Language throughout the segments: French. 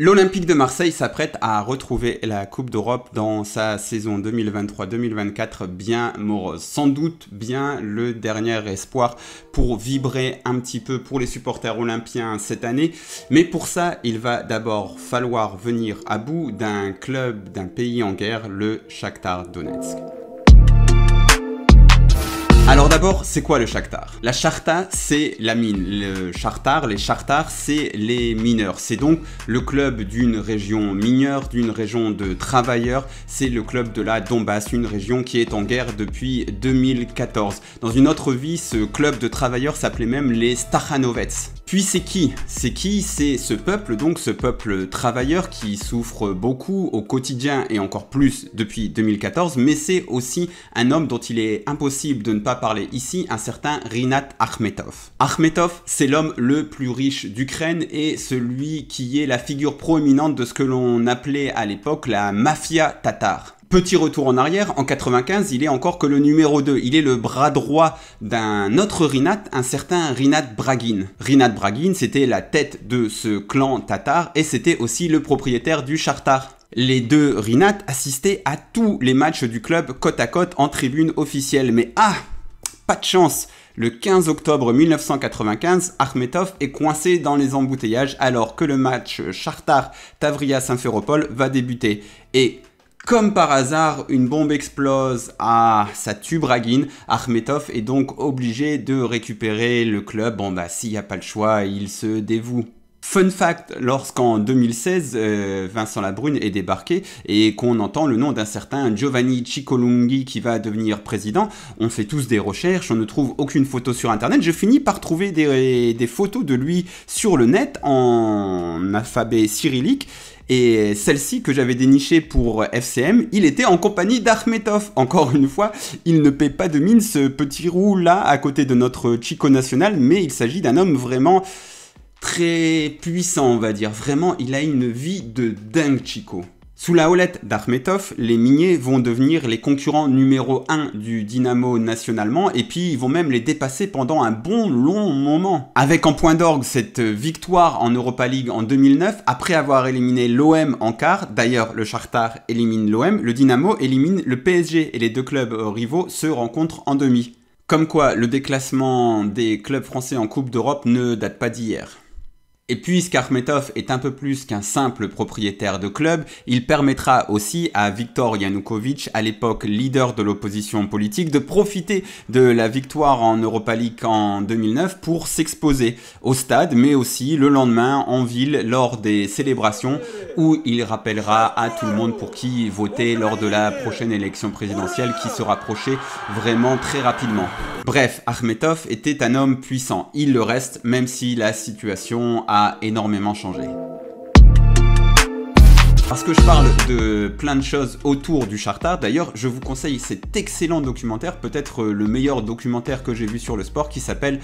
L'Olympique de Marseille s'apprête à retrouver la Coupe d'Europe dans sa saison 2023-2024 bien morose. Sans doute bien le dernier espoir pour vibrer un petit peu pour les supporters olympiens cette année. Mais pour ça, il va d'abord falloir venir à bout d'un club d'un pays en guerre, le Shakhtar Donetsk. Alors d'abord, c'est quoi le Shakhtar La Charta, c'est la mine. Le Shaktar, les Shaktars, c'est les mineurs. C'est donc le club d'une région mineure, d'une région de travailleurs. C'est le club de la Donbass, une région qui est en guerre depuis 2014. Dans une autre vie, ce club de travailleurs s'appelait même les Stakhanovets. Puis c'est qui C'est qui C'est ce peuple, donc ce peuple travailleur qui souffre beaucoup au quotidien et encore plus depuis 2014, mais c'est aussi un homme dont il est impossible de ne pas parler ici, un certain Rinat Akhmetov. Akhmetov, c'est l'homme le plus riche d'Ukraine et celui qui est la figure proéminente de ce que l'on appelait à l'époque la mafia tatare. Petit retour en arrière, en 95, il est encore que le numéro 2. Il est le bras droit d'un autre Rinat, un certain Rinat Bragin. Rinat Bragin, c'était la tête de ce clan tatar et c'était aussi le propriétaire du Chartar. Les deux Rinat assistaient à tous les matchs du club côte à côte en tribune officielle. Mais ah Pas de chance le 15 octobre 1995, Akhmetov est coincé dans les embouteillages alors que le match Chartar-Tavria-Simferopol va débuter. Et comme par hasard, une bombe explose à sa tube Raguine. Armetov est donc obligé de récupérer le club. Bon bah s'il n'y a pas le choix, il se dévoue. Fun fact, lorsqu'en 2016, euh, Vincent Labrune est débarqué et qu'on entend le nom d'un certain Giovanni Ciccolunghi qui va devenir président, on fait tous des recherches, on ne trouve aucune photo sur Internet. Je finis par trouver des, des photos de lui sur le net en alphabet cyrillique et celle-ci que j'avais dénichée pour FCM, il était en compagnie d'Armetov. Encore une fois, il ne paie pas de mine ce petit roux là à côté de notre Chico national, mais il s'agit d'un homme vraiment très puissant, on va dire. Vraiment, il a une vie de dingue, Chico. Sous la houlette d'Armetov, les miniers vont devenir les concurrents numéro 1 du Dynamo nationalement et puis ils vont même les dépasser pendant un bon long moment. Avec en point d'orgue cette victoire en Europa League en 2009, après avoir éliminé l'OM en quart, d'ailleurs le Charter élimine l'OM, le Dynamo élimine le PSG et les deux clubs rivaux se rencontrent en demi. Comme quoi, le déclassement des clubs français en Coupe d'Europe ne date pas d'hier. Et puis est un peu plus qu'un simple propriétaire de club, il permettra aussi à Viktor Yanukovych, à l'époque leader de l'opposition politique, de profiter de la victoire en Europa League en 2009 pour s'exposer au stade, mais aussi le lendemain en ville lors des célébrations où il rappellera à tout le monde pour qui voter lors de la prochaine élection présidentielle qui se rapprochait vraiment très rapidement. Bref, Akhmetov était un homme puissant, il le reste même si la situation a a énormément changé. Parce que je parle de plein de choses autour du Charta, d'ailleurs je vous conseille cet excellent documentaire, peut-être euh, le meilleur documentaire que j'ai vu sur le sport, qui s'appelle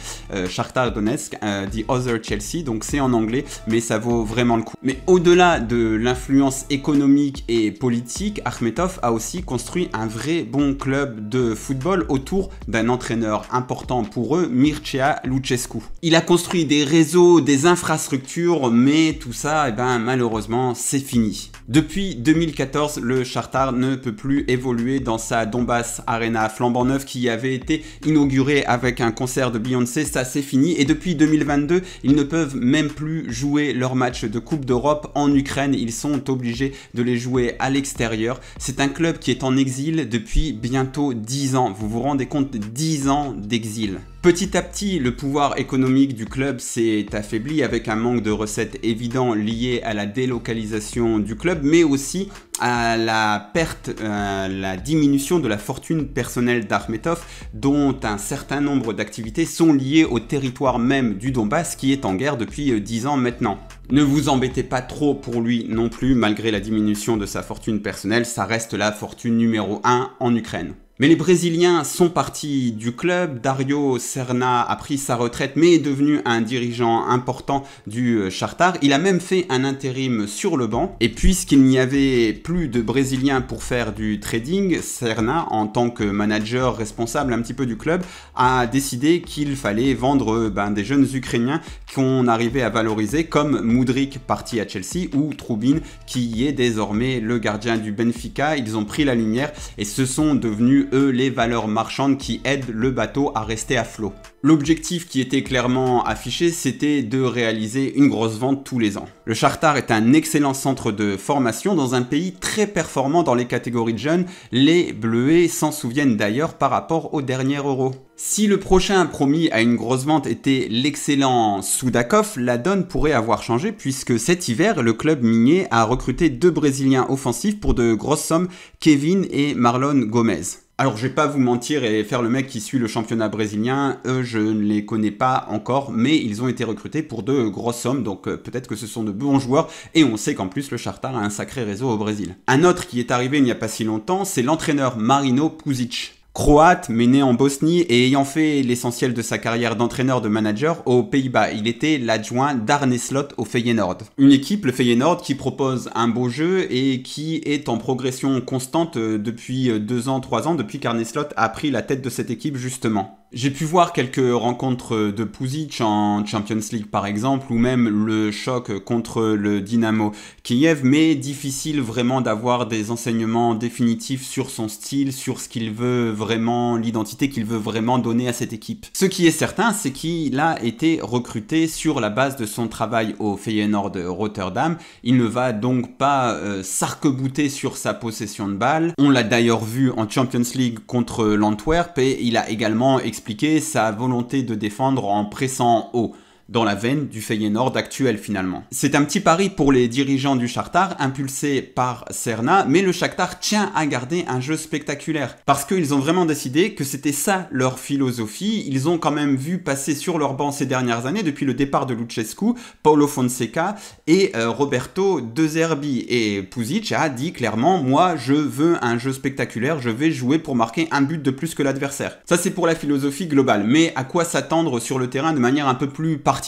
Charta euh, Donetsk, euh, The Other Chelsea, donc c'est en anglais, mais ça vaut vraiment le coup. Mais au-delà de l'influence économique et politique, Akhmetov a aussi construit un vrai bon club de football autour d'un entraîneur important pour eux, Mircea Lucescu. Il a construit des réseaux, des infrastructures, mais tout ça, eh ben, malheureusement, c'est fini. Depuis 2014, le Chartar ne peut plus évoluer dans sa Donbass Arena flambant Neuf qui avait été inaugurée avec un concert de Beyoncé, ça c'est fini. Et depuis 2022, ils ne peuvent même plus jouer leurs matchs de Coupe d'Europe en Ukraine, ils sont obligés de les jouer à l'extérieur. C'est un club qui est en exil depuis bientôt 10 ans, vous vous rendez compte 10 ans d'exil. Petit à petit, le pouvoir économique du club s'est affaibli avec un manque de recettes évident lié à la délocalisation du club, mais aussi à la perte, euh, la diminution de la fortune personnelle d'Armetov, dont un certain nombre d'activités sont liées au territoire même du Donbass qui est en guerre depuis 10 euh, ans maintenant. Ne vous embêtez pas trop pour lui non plus, malgré la diminution de sa fortune personnelle, ça reste la fortune numéro 1 en Ukraine. Mais les Brésiliens sont partis du club. Dario Serna a pris sa retraite, mais est devenu un dirigeant important du Chartar. Euh, Il a même fait un intérim sur le banc. Et puisqu'il n'y avait plus de Brésiliens pour faire du trading, Serna, en tant que manager responsable un petit peu du club, a décidé qu'il fallait vendre euh, ben, des jeunes Ukrainiens qu'on arrivait à valoriser, comme Mudrik, parti à Chelsea ou Troubine, qui est désormais le gardien du Benfica. Ils ont pris la lumière et se sont devenus eux les valeurs marchandes qui aident le bateau à rester à flot. L'objectif qui était clairement affiché, c'était de réaliser une grosse vente tous les ans. Le Chartar est un excellent centre de formation dans un pays très performant dans les catégories de jeunes. Les Bleuets s'en souviennent d'ailleurs par rapport aux derniers euro. Si le prochain promis à une grosse vente était l'excellent Soudakov, la donne pourrait avoir changé puisque cet hiver, le club minier a recruté deux Brésiliens offensifs pour de grosses sommes, Kevin et Marlon Gomez. Alors je vais pas vous mentir et faire le mec qui suit le championnat brésilien, euh, je ne les connais pas encore, mais ils ont été recrutés pour de grosses sommes, donc euh, peut-être que ce sont de bons joueurs, et on sait qu'en plus le Charta a un sacré réseau au Brésil. Un autre qui est arrivé il n'y a pas si longtemps, c'est l'entraîneur Marino Puzic croate, mais né en Bosnie et ayant fait l'essentiel de sa carrière d'entraîneur de manager aux Pays-Bas. Il était l'adjoint d'Arne Slot au Feyenoord. Une équipe, le Feyenoord, qui propose un beau jeu et qui est en progression constante euh, depuis euh, deux ans, trois ans, depuis qu'Arne Slot a pris la tête de cette équipe justement. J'ai pu voir quelques rencontres de Puzic en Champions League par exemple, ou même le choc contre le Dynamo Kiev, mais difficile vraiment d'avoir des enseignements définitifs sur son style, sur ce qu'il veut vraiment, l'identité qu'il veut vraiment donner à cette équipe. Ce qui est certain, c'est qu'il a été recruté sur la base de son travail au Feyenoord de Rotterdam. Il ne va donc pas euh, bouter sur sa possession de balle. On l'a d'ailleurs vu en Champions League contre l'Antwerp et il a également expliquer sa volonté de défendre en pressant haut dans la veine du Feyenoord actuel finalement. C'est un petit pari pour les dirigeants du Shakhtar, impulsé par Serna, mais le Shakhtar tient à garder un jeu spectaculaire, parce qu'ils ont vraiment décidé que c'était ça leur philosophie, ils ont quand même vu passer sur leur banc ces dernières années, depuis le départ de Luchescu, Paulo Fonseca et euh, Roberto De Zerbi, et Puzic a dit clairement, moi je veux un jeu spectaculaire, je vais jouer pour marquer un but de plus que l'adversaire. Ça c'est pour la philosophie globale, mais à quoi s'attendre sur le terrain de manière un peu plus particulière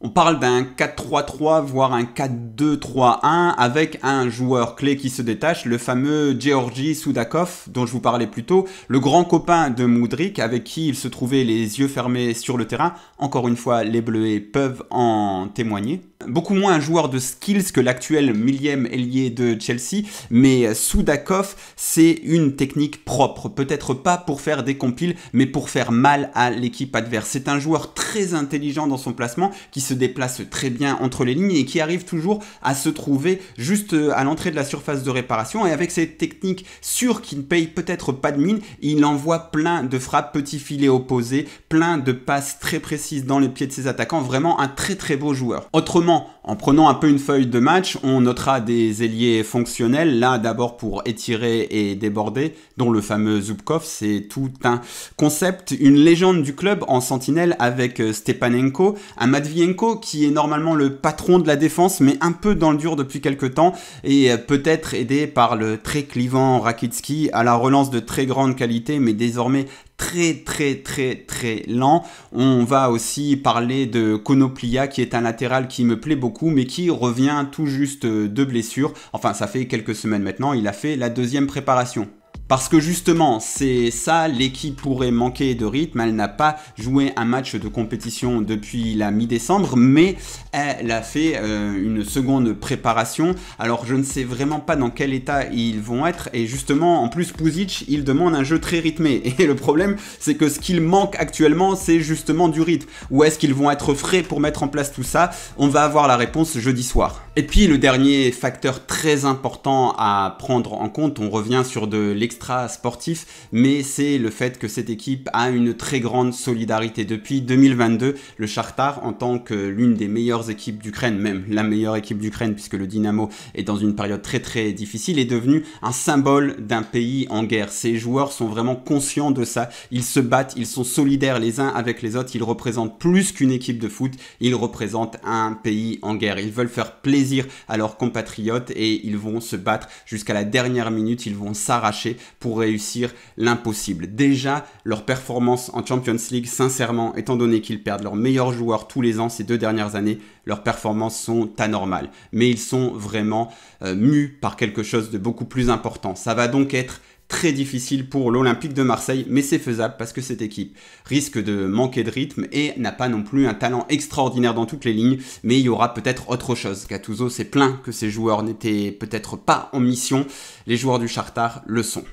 on parle d'un 4-3-3, voire un 4-2-3-1, avec un joueur clé qui se détache, le fameux Georgi Soudakov, dont je vous parlais plus tôt, le grand copain de Moudric avec qui il se trouvait les yeux fermés sur le terrain. Encore une fois, les Bleus peuvent en témoigner. Beaucoup moins un joueur de skills que l'actuel millième ailier de Chelsea, mais Soudakov, c'est une technique propre. Peut-être pas pour faire des compiles, mais pour faire mal à l'équipe adverse. C'est un joueur très intelligent dans son placement qui se déplace très bien entre les lignes et qui arrive toujours à se trouver juste euh, à l'entrée de la surface de réparation. Et avec cette technique sûre qui ne paye peut-être pas de mine, il envoie plein de frappes, petits filets opposés, plein de passes très précises dans les pieds de ses attaquants. Vraiment un très très beau joueur. Autrement, en prenant un peu une feuille de match, on notera des ailiers fonctionnels, là d'abord pour étirer et déborder, dont le fameux Zubkov, c'est tout un concept, une légende du club en sentinelle avec euh, Stepanenko, un Madvienko qui est normalement le patron de la défense, mais un peu dans le dur depuis quelques temps, et euh, peut-être aidé par le très clivant Rakitsky à la relance de très grande qualité, mais désormais très très très très lent. On va aussi parler de Konoplia qui est un latéral qui me plaît beaucoup mais qui revient tout juste de blessure. Enfin ça fait quelques semaines maintenant, il a fait la deuxième préparation. Parce que justement, c'est ça, l'équipe pourrait manquer de rythme, elle n'a pas joué un match de compétition depuis la mi-décembre, mais elle a fait euh, une seconde préparation. Alors je ne sais vraiment pas dans quel état ils vont être, et justement, en plus, Puzic, il demande un jeu très rythmé, et le problème, c'est que ce qu'il manque actuellement, c'est justement du rythme. Où est-ce qu'ils vont être frais pour mettre en place tout ça On va avoir la réponse jeudi soir. Et puis, le dernier facteur très important à prendre en compte, on revient sur de l'expérience extra sportif, mais c'est le fait que cette équipe a une très grande solidarité. Depuis 2022, le Chartar, en tant que l'une des meilleures équipes d'Ukraine, même la meilleure équipe d'Ukraine puisque le Dynamo est dans une période très très difficile, est devenu un symbole d'un pays en guerre. Ces joueurs sont vraiment conscients de ça, ils se battent, ils sont solidaires les uns avec les autres, ils représentent plus qu'une équipe de foot, ils représentent un pays en guerre. Ils veulent faire plaisir à leurs compatriotes et ils vont se battre jusqu'à la dernière minute, ils vont s'arracher pour réussir l'impossible. Déjà, leur performance en Champions League, sincèrement, étant donné qu'ils perdent leurs meilleurs joueurs tous les ans ces deux dernières années, leurs performances sont anormales. Mais ils sont vraiment euh, mus par quelque chose de beaucoup plus important. Ça va donc être très difficile pour l'Olympique de Marseille, mais c'est faisable parce que cette équipe risque de manquer de rythme et n'a pas non plus un talent extraordinaire dans toutes les lignes, mais il y aura peut-être autre chose. Gattuso s'est plaint que ses joueurs n'étaient peut-être pas en mission, les joueurs du Chartar le sont.